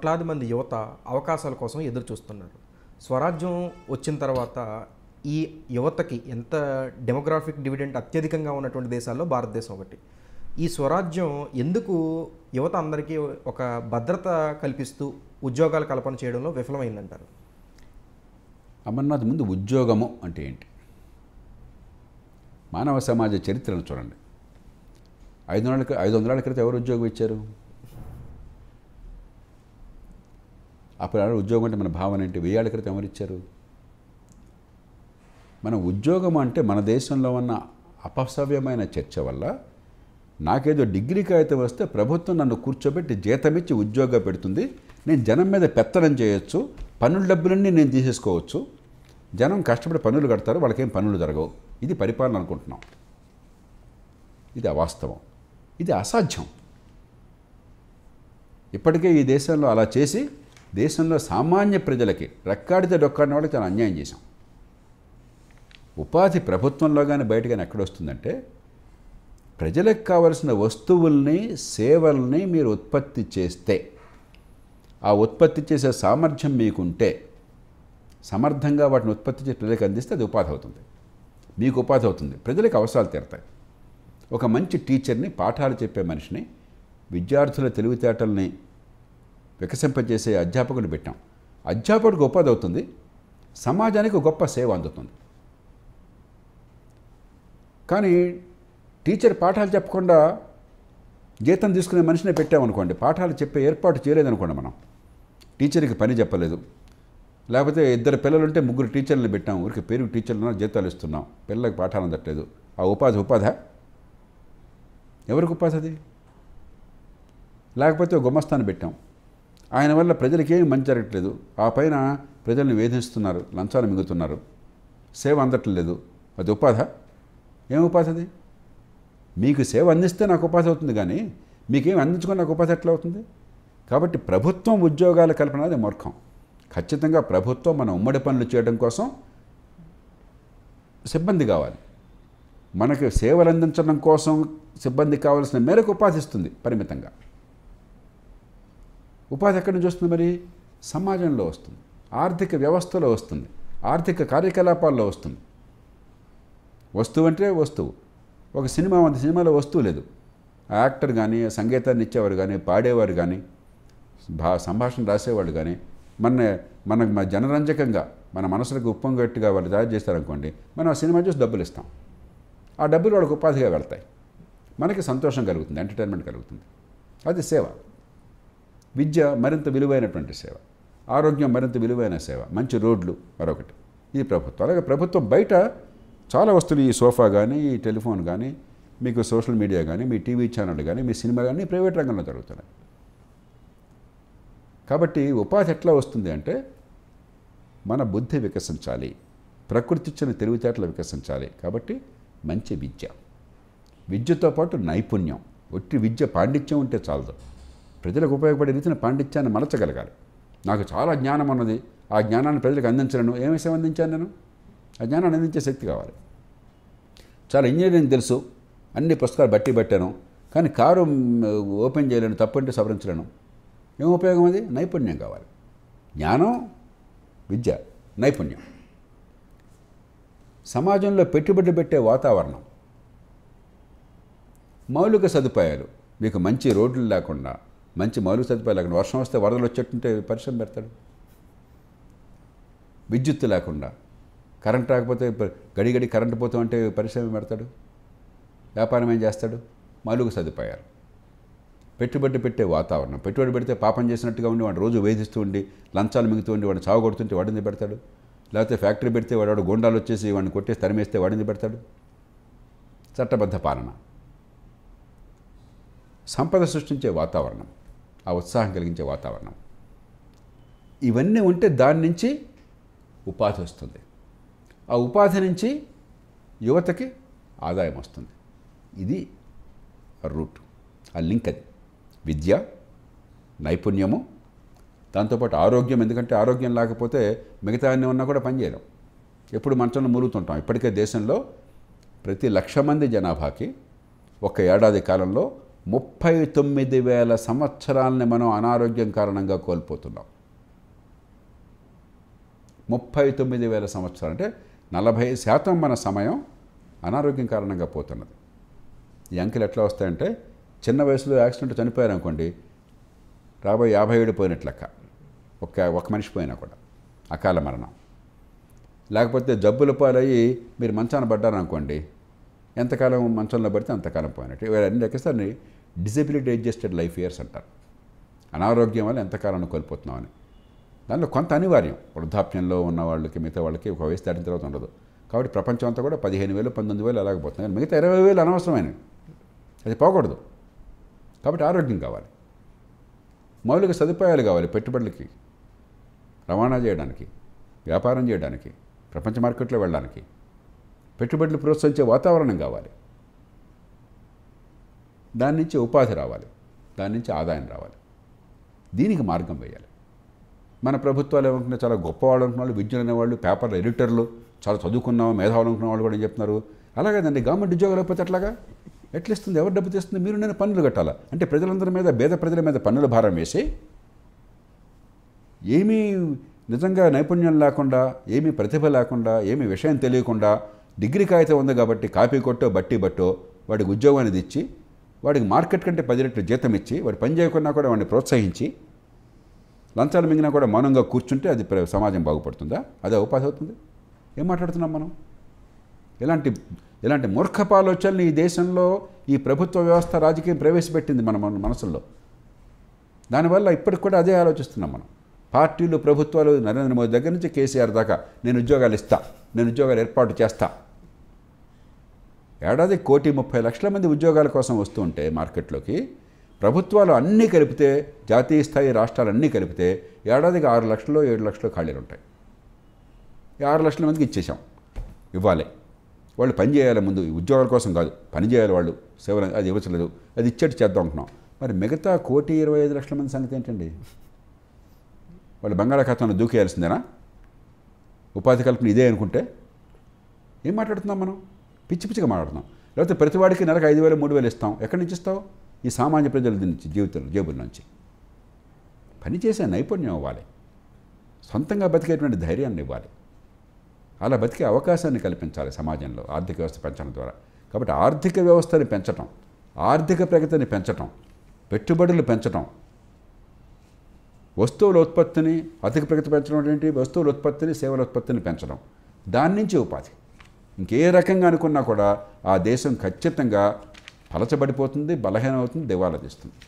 కోట్లాది మంది యువత అవకాశాల కోసం ఎదురు చూస్తున్నారు స్వరాజ్యం వచ్చిన తర్వాత ఈ యువతకి ఎంత డెమోగ్రాఫిక్ డివిడెంట్ అత్యధికంగా ఉన్నటువంటి దేశాల్లో భారతదేశం ఒకటి ఈ స్వరాజ్యం ఎందుకు యువత అందరికీ ఒక భద్రత కల్పిస్తూ ఉద్యోగాల కల్పన చేయడంలో విఫలమైందంటారు అమర్నాథ్ ముందు ఉద్యోగము అంటే ఏంటి మానవ సమాజ చరిత్రను చూడండి ఐదు వందల ఐదు వందల క్రితం ఎవరు ఉద్యోగం ఇచ్చారు అప్పుడు ఉద్యోగం అంటే మన భావన ఏంటి వెయ్యాళ్ళ క్రితం ఎవరిచ్చారు మన ఉద్యోగం అంటే మన దేశంలో ఉన్న అపసవ్యమైన చర్చ వల్ల నాకేదో డిగ్రీ కాగితం వస్తే ప్రభుత్వం నన్ను కూర్చోబెట్టి జీతమిచ్చి ఉద్యోగం పెడుతుంది నేను జనం మీద పెత్తనం చేయొచ్చు పన్నుల డబ్బులన్నీ నేను తీసేసుకోవచ్చు జనం కష్టపడి పనులు కడతారు వాళ్ళకేం పనులు జరగవు ఇది పరిపాలన అనుకుంటున్నాం ఇది అవాస్తవం ఇది అసాధ్యం ఇప్పటికే ఈ దేశంలో అలా చేసి దేశంలో సామాన్య ప్రజలకి రెక్కాడితే డొక్కాడిన వాళ్ళకి చాలా అన్యాయం చేశాం ఉపాధి ప్రభుత్వంలో కానీ బయట కానీ ఎక్కడొస్తుందంటే ప్రజలకు కావలసిన వస్తువుల్ని సేవల్ని మీరు ఉత్పత్తి చేస్తే ఆ ఉత్పత్తి చేసే సామర్థ్యం మీకుంటే సమర్థంగా వాటిని ఉత్పత్తి చేసి ప్రజలకు అందిస్తే అది ఉపాధి అవుతుంది మీకు ఉపాధి అవుతుంది ప్రజలకు అవసరాలు తీరుతాయి ఒక మంచి టీచర్ని పాఠాలు చెప్పే మనిషిని విద్యార్థుల తెలివితేటల్ని వికసింపజేసే అధ్యాపకులు పెట్టాం అధ్యాపకుడు అవుతుంది సమాజానికి గొప్ప సేవ అందుతుంది కానీ టీచర్ పాఠాలు చెప్పకుండా జీతం తీసుకునే మనిషినే పెట్టామనుకోండి పాఠాలు చెప్పే ఏర్పాటు చేయలేదనుకోండి మనం టీచర్కి పని చెప్పలేదు లేకపోతే ఇద్దరు పిల్లలుంటే ముగ్గురు టీచర్లను పెట్టాం ఊరికి పేరు టీచర్లను జీతాలు ఇస్తున్నాం పిల్లలకి పాఠాలు అందట్లేదు ఆ ఉపాధి ఉపాధ ఎవరికి ఉపాధి అది లేకపోతే గుమ్మస్థాన్ని పెట్టాం ఆయన వల్ల ప్రజలకేమి మంచి జరగట్లేదు ఆ పైన ప్రజల్ని వేధిస్తున్నారు లంచాలు మింగుతున్నారు సేవ అందట్లేదు అది ఉపాధ ఏం ఉపాధి అది మీకు సేవ అందిస్తే నాకు ఉపాధి అవుతుంది కానీ మీకేం అందించుకొని నాకు ఉపాధి ఎట్లా అవుతుంది కాబట్టి ప్రభుత్వం ఉద్యోగాల కల్పన అది మూర్ఖం ఖచ్చితంగా ప్రభుత్వం మన ఉమ్మడి పనులు చేయడం కోసం సిబ్బంది కావాలి మనకు సేవలు అందించడం కోసం సిబ్బంది కావాల్సిన మేరకు ఉపాధిస్తుంది పరిమితంగా ఉపాధి ఎక్కడి నుంచి వస్తుంది మరి సమాజంలో వస్తుంది ఆర్థిక వ్యవస్థలో వస్తుంది ఆర్థిక కార్యకలాపాల్లో వస్తుంది వస్తువు అంటే వస్తువు ఒక సినిమా అంత సినిమాలో వస్తువు లేదు ఆ యాక్టర్ కానీ సంగీతాన్ని ఇచ్చేవారు కానీ పాడేవారు కానీ భా సంభాషణ రాసేవాళ్ళు కానీ మన మన జనరంజకంగా మన మనసులకు ఉప్పొంగట్టుగా వాళ్ళు తయారు చేస్తారనుకోండి మనం ఆ సినిమా చూసి డబ్బులు ఇస్తాం ఆ డబ్బులు వాళ్ళకు ఉపాధిగా వెళ్తాయి మనకి సంతోషం కలుగుతుంది ఎంటర్టైన్మెంట్ కలుగుతుంది అది సేవ విద్య మరింత విలువైనటువంటి సేవ ఆరోగ్యం మరింత విలువైన సేవ మంచి రోడ్లు మరొకటి ఇది ప్రభుత్వం అలాగే ప్రభుత్వం బయట చాలా వస్తువులు ఈ సోఫా కానీ ఈ టెలిఫోన్ కానీ మీకు సోషల్ మీడియా కానీ మీ టీవీ ఛానల్ కానీ మీ సినిమా కానీ ప్రైవేట్ రంగంలో జరుగుతున్నాయి కాబట్టి ఉపాధి ఎట్లా వస్తుంది అంటే మన బుద్ధి వికసించాలి ప్రకృతి ఇచ్చిన తెలివితేటలు వికసించాలి కాబట్టి మంచి విద్య విద్యతో పాటు నైపుణ్యం ఒట్టి విద్య పాండిత్యం ఉంటే చాలదు ప్రజలకు ఉపయోగపడే రీతిని పాండిత్యాన్ని మలచగలగాలి నాకు చాలా జ్ఞానం అన్నది ఆ జ్ఞానాన్ని ప్రజలకు అందించను ఏ విషయం అందించాను నేను ఆ జ్ఞానాన్ని అందించే శక్తి కావాలి చాలా ఇంజనీరింగ్ తెలుసు అన్ని పుస్తకాలు బట్టి పట్టాను కానీ కారు ఓపెన్ చేయలేను తప్పంటే సవరించలేను ఏం ఉపయోగం అది నైపుణ్యం కావాలి జ్ఞానం విద్య నైపుణ్యం సమాజంలో పెట్టుబడి పెట్టే వాతావరణం మౌలిక సదుపాయాలు మీకు మంచి రోడ్లు లేకుండా మంచి మౌలిక సదుపాయాలు లేకుండా వర్షం వస్తే వరదలు వచ్చేట్టుంటే పరిశ్రమ పెడతాడు విద్యుత్ లేకుండా కరెంట్ రాకపోతే గడిగడి కరెంట్ పోతామంటే పరిశ్రమ పెడతాడు వ్యాపారం ఏం చేస్తాడు మౌలిక సదుపాయాలు పెట్టుబడి పెట్టే వాతావరణం పెట్టుబడి పెడితే పాపం చేసినట్టుగా ఉండి వాడు రోజు వేధిస్తూ ఉండి లంచాలు మిగుతూ ఉండి వాడిని చావు కొడుతుంటే వాడిని పెడతాడు లేకపోతే ఫ్యాక్టరీ పెడితే వాడు గుండాలు వచ్చేసి వాడిని కొట్టేసి తరిమేస్తే వాడిని పెడతాడు చట్టబద్ధ పాలన సంపద సృష్టించే వాతావరణం ఆ ఉత్సాహం కలిగించే వాతావరణం ఇవన్నీ ఉంటే దాని నుంచి ఉపాధి వస్తుంది ఆ ఉపాధి నుంచి యువతకి ఆదాయం వస్తుంది ఇది రూట్ ఆ లింక్ అది విద్య నైపుణ్యము దాంతోపాటు ఆరోగ్యం ఎందుకంటే ఆరోగ్యం లేకపోతే మిగతా అన్నీ ఉన్నా కూడా పనిచేయడం ఎప్పుడు మంచంలో మురుగుతుంటాం ఇప్పటికే దేశంలో ప్రతి లక్ష మంది జనాభాకి ఒక ఏడాది కాలంలో ముప్పై తొమ్మిది వేల సంవత్సరాలని మనం అనారోగ్యం కారణంగా కోల్పోతున్నాం ముప్పై తొమ్మిది వేల సంవత్సరాలు అంటే నలభై శాతం మన సమయం అనారోగ్యం కారణంగా పోతున్నది ఈ అంకెలు ఎట్లా వస్తాయంటే చిన్న వయసులో యాక్సిడెంట్ చనిపోయారు అనుకోండి రాబోయే యాభై ఏడు పోయినట్లెక్క ఒక ఒక మనిషి పోయినా కూడా అకాల మరణం లేకపోతే జబ్బుల పాలయ్యి మీరు మంచాన పడ్డారనుకోండి ఎంతకాలం మంచంలో పడితే అంతకాలం పోయినట్టు వీరు అన్ని లెక్కేస్తారని డిజబిలిటీ అడ్జస్టెడ్ లైఫ్ ఇయర్స్ అంటారు అనారోగ్యం వల్ల ఎంతకాలం కోల్పోతున్నామని దానిలో కొంత అనివార్యం వృద్ధాప్యంలో ఉన్న వాళ్ళకి మిగతా వాళ్ళకి ఒక వయసు దాటిన తర్వాత ఉండదు కాబట్టి ప్రపంచం అంతా కూడా పదిహేను వేలు పంతొమ్మిది వేలు పోతుంది కానీ మిగతా ఇరవై వేలు అనవసరమైనవి అది పోకూడదు కాబట్టి ఆరోగ్యం కావాలి మౌలిక సదుపాయాలు కావాలి పెట్టుబడులకి రవాణా చేయడానికి వ్యాపారం చేయడానికి ప్రపంచ మార్కెట్లో వెళ్ళడానికి పెట్టుబడులు ప్రోత్సహించే వాతావరణం కావాలి దాని నుంచి ఉపాధి రావాలి దాని నుంచి ఆదాయం రావాలి దీనికి మార్గం వేయాలి మన ప్రభుత్వాలు ఏమనుకున్నా చాలా గొప్పవాళ్ళు అనుకున్న వాళ్ళు విద్యలు అనేవాళ్ళు పేపర్ల ఎడిటర్లు చాలా చదువుకున్నాం మేధావులు అనుకున్న వాళ్ళు కూడా ఏం చెప్తున్నారు దాన్ని గవర్నమెంట్ ఉద్యోగాలు లేకపోతే ఎట్లాగా ఎట్లిస్తుంది ఎవరు డబ్బు తెస్తుంది మీరు నేను పన్నులు కట్టాలా అంటే ప్రజలందరి మీద పేద ప్రజల మీద పన్నుల భారం వేసి ఏమీ నిజంగా నైపుణ్యం లేకుండా ఏమీ ప్రతిభ లేకుండా ఏమీ విషయం తెలియకుండా డిగ్రీ కాగితం ఉంది కాబట్టి కాపీ కొట్టో బట్టి బట్టో వాడికి ఉద్యోగాన్ని ఇచ్చి వాడికి మార్కెట్ కంటే పది రెట్లు జీతం ఇచ్చి వాడు పని చేయకున్నా కూడా వాడిని ప్రోత్సహించి లంచాలు మింగినా కూడా మౌనంగా కూర్చుంటే అది సమాజం బాగుపడుతుందా అదే ఉపాధి అవుతుంది ఏం మాట్లాడుతున్నాం మనం ఇలాంటి ఇలాంటి మూర్ఖపు ఆలోచనలు ఈ దేశంలో ఈ ప్రభుత్వ వ్యవస్థ రాజకీయం ప్రవేశపెట్టింది మన మన మనసుల్లో దానివల్ల ఇప్పటికి కూడా అదే ఆలోచిస్తున్నాం మనం పార్టీలు ప్రభుత్వాలు నరేంద్ర మోదీ దగ్గర నుంచి కేసీఆర్ దాకా నేను ఉద్యోగాలు ఇస్తా నేను ఉద్యోగాలు ఏర్పాటు చేస్తా ఏడాది కోటి ముప్పై లక్షల మంది ఉద్యోగాల కోసం వస్తుంటే మార్కెట్లోకి ప్రభుత్వాలు అన్నీ కలిపితే జాతీయ స్థాయి రాష్ట్రాలు అన్నీ కలిపితే ఏడాదికి ఆరు లక్షలు ఏడు లక్షలు ఖాళీలు ఉంటాయి ఆరు లక్షల మందికి ఇచ్చేసాం ఇవ్వాలి వాళ్ళు పని చేయాలి ముందు ఉద్యోగాల కోసం కాదు పని చేయాలి వాళ్ళు సేవలు అది ఇవ్వచ్చలేదు అది ఇచ్చేట్టు చేద్దాం అనుకున్నాం మరి మిగతా కోటి ఇరవై ఐదు లక్షల మంది సంగతి ఏంటండి వాళ్ళు బంగాళాఖాతంలో దూకేయాల్సిందేనా ఉపాధి కల్పన ఇదే అనుకుంటే ఏం మాట్లాడుతున్నాం మనం పిచ్చి పిచ్చిగా మాట్లాడుతున్నాం లేకపోతే ప్రతివాడికి నెలకు ఐదు వేలు మూడు వేలు ఇస్తాం ఎక్కడి నుంచి ఇస్తావు ఈ సామాన్య ప్రజల నుంచి జీవితం జేబుల నుంచి పనిచేసే నైపుణ్యం ఇవ్వాలి సొంతంగా బతికేటువంటి ధైర్యాన్ని ఇవ్వాలి అలా బతికే అవకాశాన్ని కల్పించాలి సమాజంలో ఆర్థిక వ్యవస్థ పెంచడం ద్వారా కాబట్టి ఆర్థిక వ్యవస్థని పెంచటం ఆర్థిక ప్రగతిని పెంచటం పెట్టుబడులు పెంచటం వస్తువుల ఉత్పత్తిని అధిక ప్రగతి పెంచడం ఏంటి వస్తువుల ఉత్పత్తిని సేవల ఉత్పత్తిని పెంచడం దాని నుంచి ఉపాధి ఇంకే రకంగా అనుకున్నా కూడా ఆ దేశం ఖచ్చితంగా పలచబడిపోతుంది బలహీనమవుతుంది దివాలా తీస్తుంది